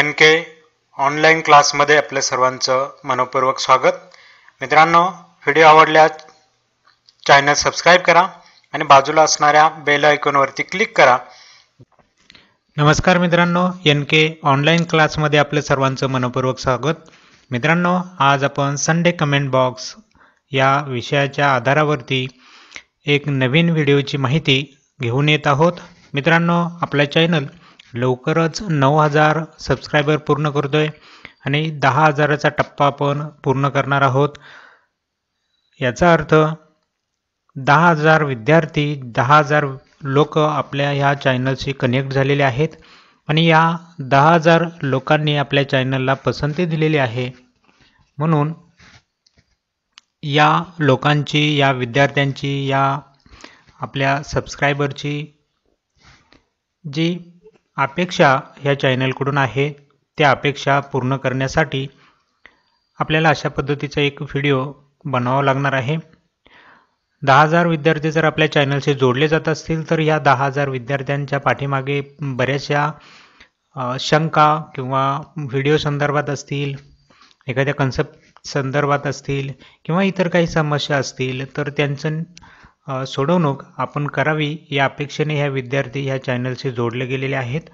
N के online क्लासमध्ये आपलं सर्वांचं मनपूर्वक स्वागत मित्रांनो व्हिडिओ आवडल्यास चॅनल सबस्क्राईब करा आणि बाजूला असणाऱ्या बेल आयकॉनवरती क्लिक करा नमस्कार मित्रांनो एन के ऑनलाईन क्लासमध्ये आपलं सर्वांचं मनपूर्वक स्वागत मित्रांनो आज आपण संडे कमेंट बॉक्स या विषयाच्या आधारावरती एक नवीन व्हिडिओची माहिती घेऊन येत आहोत मित्रांनो आपला चॅनल लवकरच नऊ हजार सबस्क्रायबर पूर्ण करतो आहे आणि दहा हजाराचा टप्पा आपण पूर्ण करणार आहोत याचा अर्थ दहा हजार विद्यार्थी दहा हजार लोक आपल्या ह्या चॅनलशी कनेक्ट झालेले आहेत आणि या दहा हजार लोकांनी आपल्या चॅनलला पसंती दिलेली आहे म्हणून या लोकांची या विद्यार्थ्यांची या आपल्या सबस्क्रायबरची जी अपेक्षा ह्या चॅनलकडून आहे त्या अपेक्षा पूर्ण करण्यासाठी आपल्याला अशा पद्धतीचा एक व्हिडिओ बनवावा लागणार आहे दहा हजार विद्यार्थी जर आपल्या चॅनलशी जोडले जात असतील तर या दहा हजार विद्यार्थ्यांच्या पाठीमागे बऱ्याचशा शंका किंवा व्हिडिओ संदर्भात असतील एखाद्या कन्सेप्ट संदर्भात असतील किंवा इतर काही समस्या असतील तर त्यांचं सोडवणूक आपण करावी या अपेक्षेने ह्या विद्यार्थी ह्या चॅनलशी जोडले गेलेले आहेत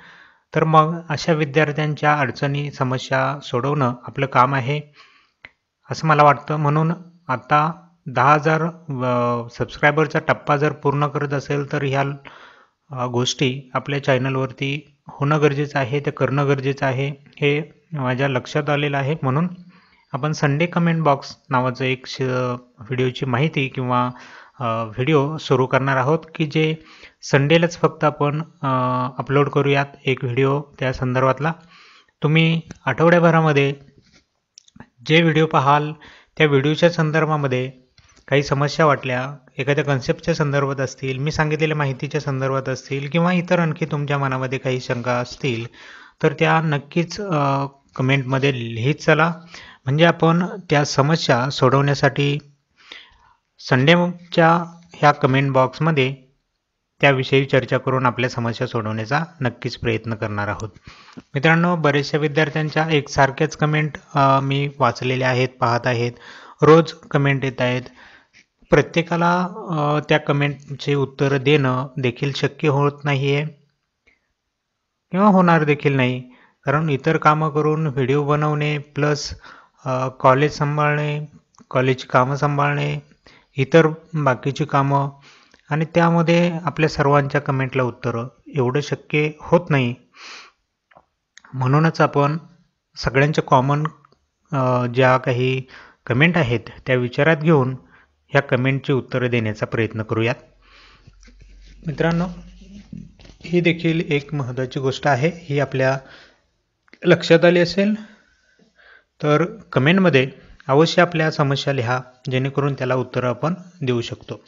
तर मग अशा विद्यार्थ्यांच्या अडचणी समस्या सोडवणं आपलं काम आहे असं मला वाटतं म्हणून आता दहा हजार सबस्क्रायबरचा टप्पा जर पूर्ण करत असेल तर ह्या गोष्टी आपल्या चॅनलवरती होणं गरजेचं आहे ते करणं गरजेचं आहे हे माझ्या लक्षात आलेलं आहे म्हणून आपण संडे कमेंट बॉक्स नावाचं एक श व्हिडिओची माहिती किंवा व्हिडिओ सुरू करणार आहोत की जे संडेलाच फक्त आपण अपलोड करूयात एक व्हिडिओ त्या संदर्भातला तुम्ही आठवड्याभरामध्ये जे व्हिडिओ पाहाल त्या व्हिडिओच्या संदर्भामध्ये काही समस्या वाटल्या एखाद्या कन्सेप्टच्या संदर्भात असतील मी सांगितलेल्या माहितीच्या संदर्भात असतील किंवा इतर आणखी तुमच्या मनामध्ये काही शंका असतील तर त्या नक्कीच कमेंटमध्ये लिहित चला म्हणजे आपण त्या समस्या सोडवण्यासाठी संडेच्या ह्या कमेंट बॉक्समध्ये त्याविषयी चर्चा करून आपल्या समस्या सोडवण्याचा नक्कीच प्रयत्न करणार आहोत मित्रांनो बरेचशा विद्यार्थ्यांच्या एकसारख्याच कमेंट मी वाचलेल्या आहेत पाहत आहेत रोज कमेंट येत आहेत प्रत्येकाला त्या कमेंटचे उत्तर देणं देखील शक्य होत नाही आहे किंवा होणार देखील नाही कारण इतर कामं करून व्हिडिओ बनवणे प्लस कॉलेज सांभाळणे कॉलेजची कामं सांभाळणे इतर बाकीची कामं आणि त्यामध्ये आपल्या सर्वांच्या कमेंटला उत्तरं एवढं शक्य होत नाही म्हणूनच आपण सगळ्यांच्या कॉमन ज्या काही कमेंट आहेत त्या विचारात घेऊन ह्या कमेंटची उत्तरं देण्याचा प्रयत्न करूयात मित्रांनो ही देखील एक महत्त्वाची गोष्ट आहे ही आपल्या लक्षात आली असेल तर कमेंटमध्ये अवश्य आपल्या समस्या लिहा जेणेकरून त्याला उत्तर आपण देऊ शकतो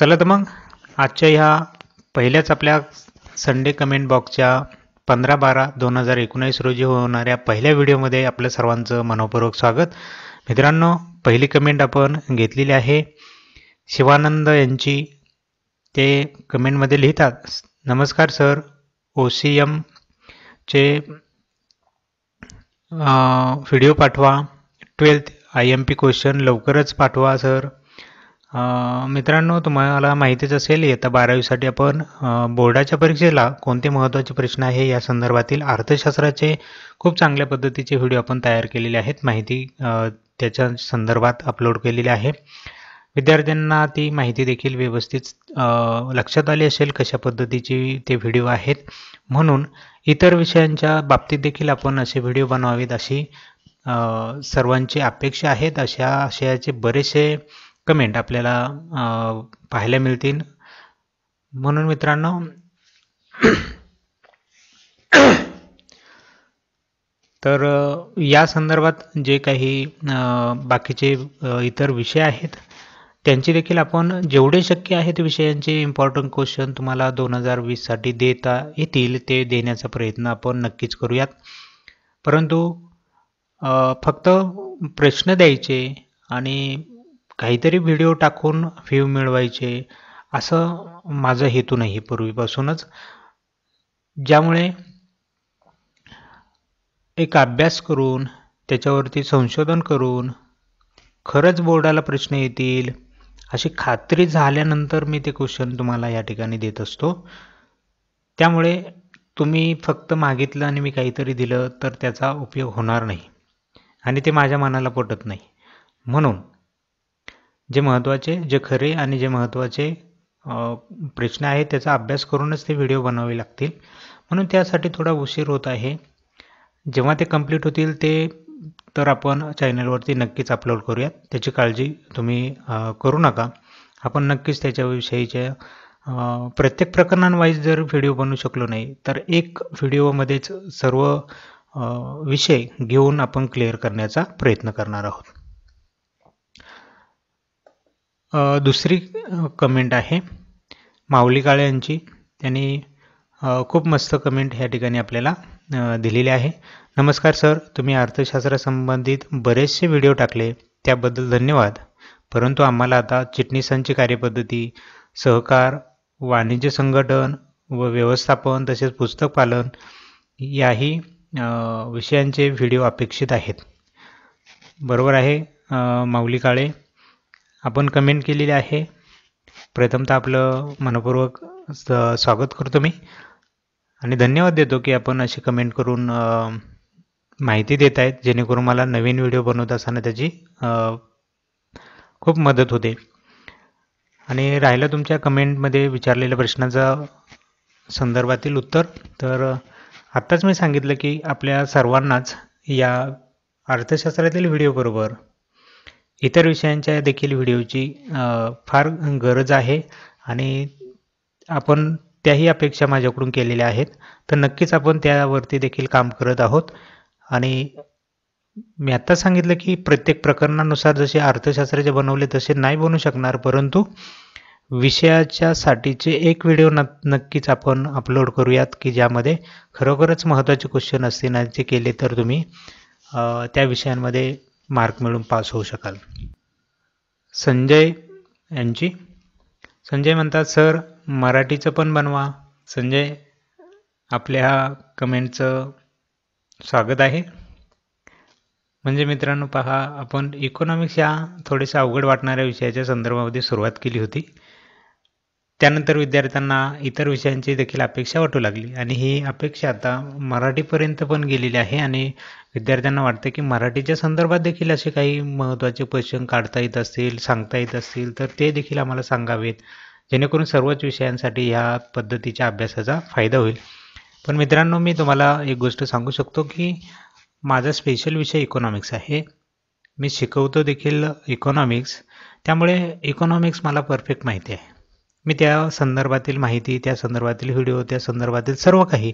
चला तर मग आजच्या ह्या पहिल्याच आपल्या संडे कमेंट बॉक्सच्या पंधरा बारा दोन हजार एकोणीस रोजी होणाऱ्या पहिल्या व्हिडिओमध्ये आपल्या सर्वांचं मनोपूर्वक स्वागत मित्रांनो पहिली कमेंट आपण घेतलेली आहे शिवानंद यांची ते कमेंटमध्ये लिहितात नमस्कार सर ओ सी एमचे व्हिडिओ पाठवा twelfth I M P question लवकरच पाठवा सर मित्रांनो तुम्हाला माहितीच असेल येत्या बारावीसाठी आपण बोर्डाच्या परीक्षेला कोणते महत्त्वाचे प्रश्न आहे या संदर्भातील अर्थशास्त्राचे खूप चांगल्या पद्धतीचे व्हिडिओ आपण तयार केलेले आहेत माहिती त्याच्या संदर्भात अपलोड केलेली आहे विद्यार्थ्यांना ती माहिती देखील व्यवस्थित लक्षात आली असेल कशा पद्धतीची ते व्हिडिओ आहेत म्हणून इतर विषयांच्या बाबतीत देखील आपण असे व्हिडिओ बनवावेत अशी सर्वांची अपेक्षा आहेत अशा आशयाचे बरेचसे कमेंट आपल्याला पाहायला मिळतील म्हणून मित्रांनो तर या संदर्भात जे काही बाकीचे इतर विषय आहेत त्यांची देखील आपण जेवढे शक्य आहे ते विषयांचे इम्पॉर्टंट क्वेश्चन तुम्हाला दोन हजार वीससाठी देता येतील ते देण्याचा प्रयत्न आपण नक्कीच करूयात परंतु फक्त प्रश्न द्यायचे आणि काहीतरी व्हिडिओ टाकून व्ह्यू मिळवायचे असं माझा हेतू नाही पूर्वीपासूनच ज्यामुळे एक अभ्यास करून त्याच्यावरती संशोधन करून खरंच बोर्डाला प्रश्न येतील अशी खात्री झाल्यानंतर मी ते क्वेश्चन तुम्हाला या ठिकाणी देत असतो त्यामुळे तुम्ही फक्त मागितलं आणि मी काहीतरी दिलं तर त्याचा उपयोग होणार नाही आणि ते माझ्या मनाला पटत नाही म्हणून जे महत्त्वाचे जे खरे आणि जे महत्त्वाचे प्रश्न आहेत त्याचा अभ्यास करूनच ते व्हिडिओ बनवावे लागतील म्हणून त्यासाठी थोडा उशीर होत आहे जेव्हा ते कम्प्लीट होतील ते तर आपण चॅनलवरती नक्कीच अपलोड करूयात त्याची काळजी तुम्ही करू नका आपण नक्कीच त्याच्याविषयीच्या प्रत्येक प्रकरणांवाईज जर व्हिडिओ बनवू शकलो नाही तर एक व्हिडिओमध्येच सर्व विषय घेऊन आपण क्लिअर करण्याचा प्रयत्न करणार आहोत दुसरी कमेंट आहे माऊली काळे यांची त्यांनी खूप मस्त कमेंट ह्या ठिकाणी आपल्याला दिलेले आहे नमस्कार सर तुम्ही अर्थशास्त्रासंबंधित बरेचसे व्हिडिओ टाकले त्याबद्दल धन्यवाद परंतु आम्हाला आता चिटणीसांची कार्यपद्धती सहकार वाणिज्य संघटन व व्यवस्थापन तसेच पुस्तक पालन याही विषयांचे व्हिडिओ अपेक्षित आहेत बरोबर आहे माऊली काळे आपण कमेंट केलेली आहे प्रथमतः आपलं मनपूर्वक स्वागत करतो मी आणि धन्यवाद देतो की आपण अशी कमेंट करून माहिती देत आहेत जेणेकरून मला नवीन व्हिडिओ बनवत असताना त्याची खूप मदत होते आणि राहिलं तुमच्या कमेंटमध्ये विचारलेल्या प्रश्नाचा संदर्भातील उत्तर तर आत्ताच मी सांगितलं की आपल्या सर्वांनाच या अर्थशास्त्रातील व्हिडिओबरोबर इतर विषयांच्या देखील व्हिडिओची फार गरज आहे आणि आपण त्याही अपेक्षा माझ्याकडून केलेल्या आहेत तर नक्कीच आपण त्यावरती देखील काम करत आहोत आणि मी आत्ता सांगितलं की प्रत्येक प्रकरणानुसार जसे अर्थशास्त्राचे बनवले तसे नाही बनू शकणार परंतु विषयाच्या साठीचे एक व्हिडिओ न नक्कीच आपण अपलोड करूयात की ज्यामध्ये खरोखरच महत्त्वाचे क्वेश्चन असतील आणि ते केले तर तुम्ही त्या विषयांमध्ये मार्क मिळून पास होऊ शकाल संजय यांची संजय म्हणतात सर मराठीचं पण बनवा संजय आपल्या ह्या कमेंटचं स्वागत आहे म्हणजे मित्रांनो पहा आपण इकॉनॉमिक्स ह्या थोड्याशा अवघड वाटणाऱ्या विषयाच्या संदर्भामध्ये सुरुवात केली होती त्यानंतर विद्यार्थ्यांना इतर विषयांची देखील अपेक्षा वाटू लागली आणि ही अपेक्षा आता मराठीपर्यंत पण गेलेली आहे आणि विद्यार्थ्यांना वाटतं की मराठीच्या संदर्भात देखील असे काही महत्त्वाचे क्वेश्चन काढता येत असतील सांगता येत असतील तर ते देखील आम्हाला सांगावेत जेणेकरून सर्वच विषयांसाठी ह्या पद्धतीच्या अभ्यासाचा फायदा होईल पण मित्रांनो मी तुम्हाला एक गोष्ट सांगू शकतो की माझा स्पेशल विषय इकॉनॉमिक्स आहे मी शिकवतो देखील इकॉनॉमिक्स त्यामुळे इकॉनॉमिक्स मला परफेक्ट माहिती आहे मी त्या संदर्भातील माहिती त्या संदर्भातील व्हिडिओ त्या संदर्भातील सर्व काही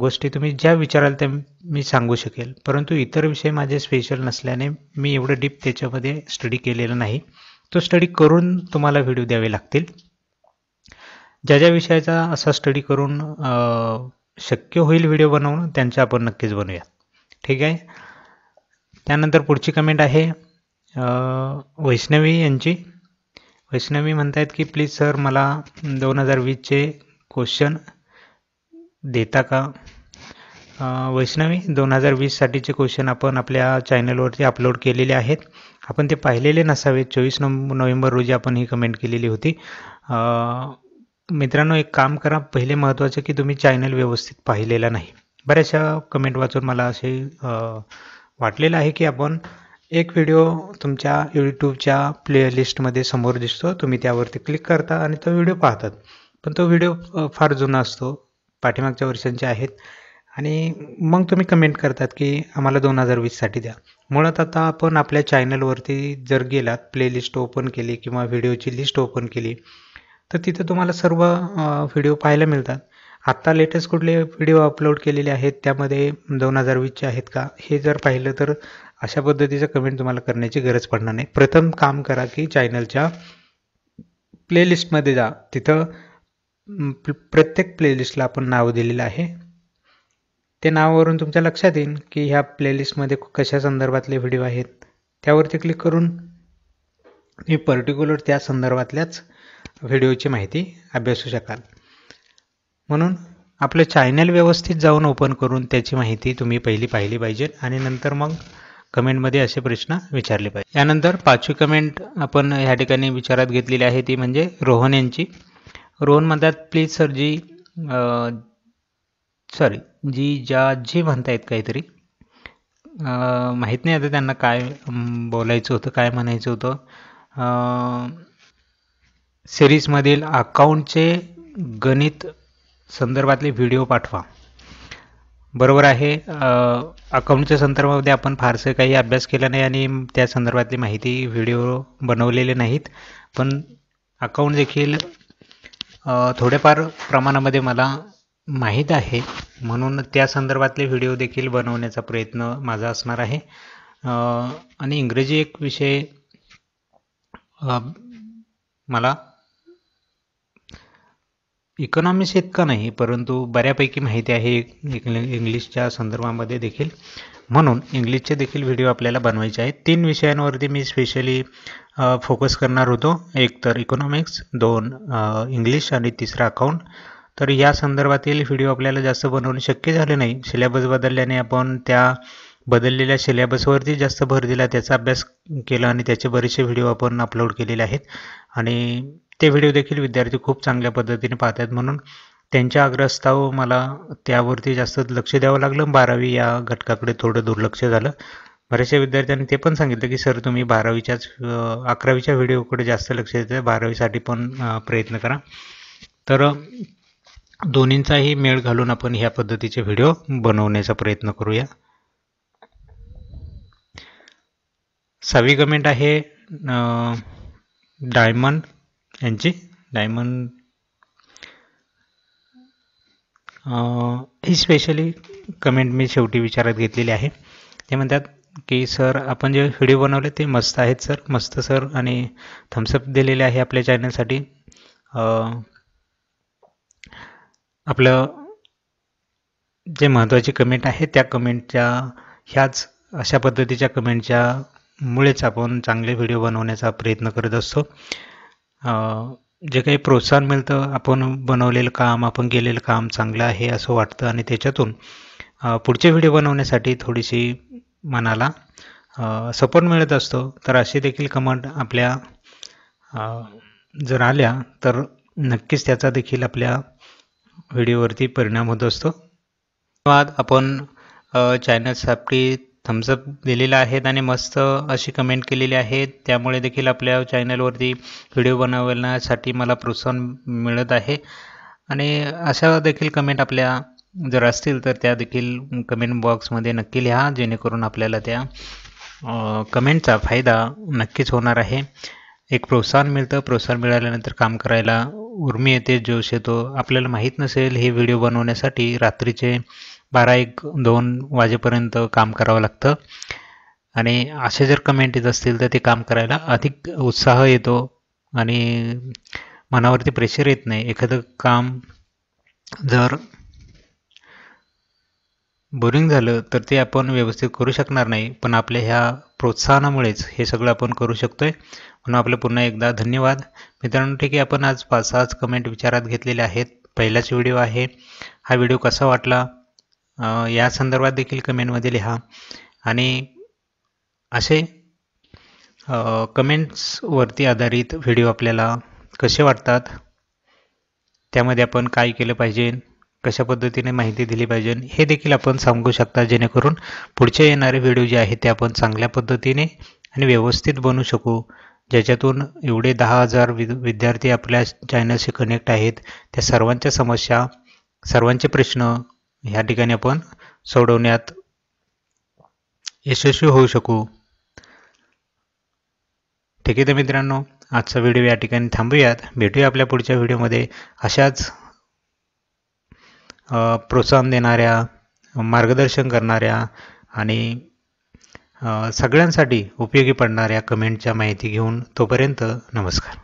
गोष्टी तुम्ही ज्या विचाराल त्या मी सांगू शकेल परंतु इतर विषय माझे स्पेशल नसल्याने मी एवढं डीप त्याच्यामध्ये स्टडी केलेलं नाही तो स्टडी करून तुम्हाला व्हिडिओ द्यावे लागतील ज्या ज्या विषयाचा असा स्टडी करून शक्य होईल व्हिडिओ बनवणं त्यांचा आपण नक्कीच बनवूया ठीक आहे त्यानंतर पुढची कमेंट आहे वैष्णवी यांची वैष्णवी म्हणतायत की प्लीज सर मला दोन हजार वीसचे क्वेश्चन देता का वैष्णवी दोन हजार वीससाठीचे क्वेश्चन आपण आपल्या चॅनलवरती अपलोड केलेले आहेत आपण ते पाहिलेले नसावेत चोवीस नोव्हेंबर रोजी आपण ही कमेंट केलेली होती मित्रांनो एक काम करा पहिले महत्त्वाचं की तुम्ही चॅनल व्यवस्थित पाहिलेला नाही बऱ्याचशा कमेंट वाचून मला असे वाटलेलं आहे की आपण एक व्हिडिओ तुमच्या यूट्यूबच्या प्लेलिस्टमध्ये समोर दिसतो तुम्ही त्यावरती क्लिक करता आणि तो व्हिडिओ पाहतात पण तो व्हिडिओ फार जुना असतो पाठीमागच्या वर्षांचे आहेत आणि मग तुम्ही कमेंट करतात की आम्हाला दोन हजार वीससाठी द्या मुळात आता आपण आपल्या चॅनलवरती जर गेलात प्लेलिस्ट ओपन केली किंवा व्हिडिओची लिस्ट ओपन केली तर तिथे तुम्हाला सर्व व्हिडिओ पाहायला मिळतात आत्ता लेटेस्ट कुठले व्हिडिओ अपलोड केलेले आहेत त्यामध्ये दोन हजार वीसचे आहेत का हे जर पाहिलं तर अशा पद्धतीचं कमेंट तुम्हाला करण्याची गरज पडणार नाही प्रथम काम करा की चॅनलच्या प्लेलिस्टमध्ये जा तिथं प्रत्येक प्लेलिस्टला आपण नाव दिलेलं आहे ते नावावरून तुमच्या लक्षात येईल की ह्या प्लेलिस्टमध्ये कशा संदर्भातले व्हिडिओ आहेत त्यावरती क्लिक करून मी पर्टिक्युलर त्या संदर्भातल्याच व्हिडिओची माहिती अभ्यासू शकाल म्हणून आपलं चॅनल व्यवस्थित जाऊन ओपन करून त्याची माहिती तुम्ही पहिली पाहिली पाहिजे आणि नंतर मग कमेंटमध्ये असे प्रश्न विचारले पाहिजे यानंतर पाचवी कमेंट आपण ह्या ठिकाणी विचारात घेतलेली आहे ती म्हणजे रोहन यांची रोहन म्हणतात please sir ji sorry ji ज्या जी म्हणतायत काहीतरी माहीत नाही आता त्यांना काय बोलायचं होतं काय म्हणायचं होतं सिरीजमधील अकाउंटचे गणित संदर्भातले व्हिडिओ पाठवा बरोबर आहे अकाउंटच्या संदर्भामध्ये आपण फारसे काही अभ्यास केला नाही आणि त्या संदर्भातली माहिती व्हिडिओ बनवलेले नाहीत पण अकाउंट देखील थोडेफार प्रमाणामध्ये मला माहीत आहे म्हणून त्या संदर्भातले व्हिडिओ देखील बनवण्याचा प्रयत्न माझा असणार आहे आणि इंग्रजी एक विषय मला इकॉनॉमिक्स इतका नाही परंतु बऱ्यापैकी माहिती आहे इंग्लिशच्या संदर्भामध्ये देखील म्हणून इंग्लिशचे देखील व्हिडिओ आपल्याला बनवायचे आहेत तीन विषयांवरती मी स्पेशली फोकस करणार होतो एक तर इकॉनॉमिक्स दोन इंग्लिश आणि तिसरा अकाउंट तर या संदर्भातील व्हिडिओ आपल्याला जास्त बनवणं शक्य झाले नाही सिलेबस बदलल्याने आपण त्या बदललेल्या सिलेबसवरती जास्त भर दिला त्याचा अभ्यास केला आणि त्याचे बरेचसे व्हिडिओ आपण अपलोड केलेले आहेत आणि ते व्हिडिओ देखील विद्यार्थी खूप चांगल्या पद्धतीने पाहतात म्हणून त्यांच्या अग्रस्ताव मला त्यावरती जास्त लक्ष द्यावं लागलं बारावी या घटकाकडे थोडं दुर्लक्ष झालं बऱ्याचशा विद्यार्थ्यांनी ते पण सांगितलं की सर तुम्ही बारावीच्याच अकरावीच्या व्हिडिओकडे जास्त लक्ष देते बारावीसाठी पण प्रयत्न करा तर दोन्हींचाही मेळ घालून आपण ह्या पद्धतीचे व्हिडिओ बनवण्याचा प्रयत्न करूया सहावी कमेंट आहे डायमंड यांची डायमंड ही स्पेशली कमेंट मी शेवटी विचारात घेतलेली आहे ते म्हणतात की सर आपण जे व्हिडिओ बनवले ते मस्त आहेत सर मस्त सर आणि थम्सअप दिलेले आहे आपल्या चॅनलसाठी आपलं जे महत्त्वाची कमेंट आहे त्या कमेंटच्या ह्याच अशा पद्धतीच्या कमेंटच्या मुळेच आपण चांगले व्हिडिओ बनवण्याचा प्रयत्न करत असतो जे काही प्रोत्साहन मिळतं आपण बनवलेलं काम आपण केलेलं काम चांगलं आहे असं वाटतं आणि त्याच्यातून पुढचे व्हिडिओ बनवण्यासाठी थोडीशी मनाला सपोर्ट मिळत असतो तर अशी देखील कमेंट आपल्या जर आल्या तर नक्कीच त्याचा देखील आपल्या व्हिडिओवरती परिणाम होत असतो धन्यवाद आपण चॅनलसाठी थम्सअप दिलेला आहेत आणि मस्त अशी कमेंट केलेली आहे त्यामुळे देखील आपल्या चॅनलवरती व्हिडिओ बनवण्यासाठी मला प्रोत्साहन मिळत आहे आणि अशा देखील कमेंट आपल्या जर असतील तर त्या देखील कमेंट बॉक्समध्ये नक्की लिहा जेणेकरून आपल्याला त्या कमेंटचा फायदा नक्कीच होणार आहे एक प्रोत्साहन मिळतं प्रोत्साहन मिळाल्यानंतर काम करायला उर्मी येते जोश येतो आपल्याला माहीत नसेल हे व्हिडिओ बनवण्यासाठी रात्रीचे बारा एक दोन वाजेपर्यंत काम करावं लागतं आणि असे जर कमेंट येत असतील तर ते काम करायला अधिक उत्साह येतो आणि मनावरती प्रेशर येत नाही एखादं काम जर बोरिंग झालं तर ते आपण व्यवस्थित करू शकणार नाही पण आपल्या ह्या प्रोत्साहनामुळेच हे सगळं आपण करू शकतो आहे म्हणून आपलं पुन्हा एकदा धन्यवाद मित्रांनो ठीक आहे आपण आज पाच सहाच कमेंट विचारात घेतलेले आहेत पहिलाच व्हिडिओ आहे हा व्हिडिओ कसा वाटला या संदर्भात देखील कमेंटमध्ये लिहा आणि असे कमेंट्सवरती आधारित व्हिडिओ आपल्याला कसे वाटतात त्यामध्ये आपण काय केलं पाहिजे कशा पद्धतीने माहिती दिली पाहिजे हे देखील आपण सांगू शकता जेणेकरून पुढचे येणारे व्हिडिओ जे आहेत ते आपण चांगल्या पद्धतीने आणि व्यवस्थित बनवू शकू ज्याच्यातून एवढे दहा हजार वि विद्यार्थी आपल्या चॅनलशी कनेक्ट आहेत त्या सर्वांच्या समस्या सर्वांचे प्रश्न ह्या ठिकाणी आपण सोडवण्यात यशस्वी होऊ शकू ठीक आहे तर मित्रांनो आजचा व्हिडिओ या ठिकाणी थांबूयात भेटूया आपल्या पुढच्या व्हिडिओमध्ये अशाच प्रोत्साहन देणाऱ्या मार्गदर्शन करणाऱ्या आणि सगळ्यांसाठी उपयोगी पडणाऱ्या कमेंटच्या माहिती घेऊन तोपर्यंत नमस्कार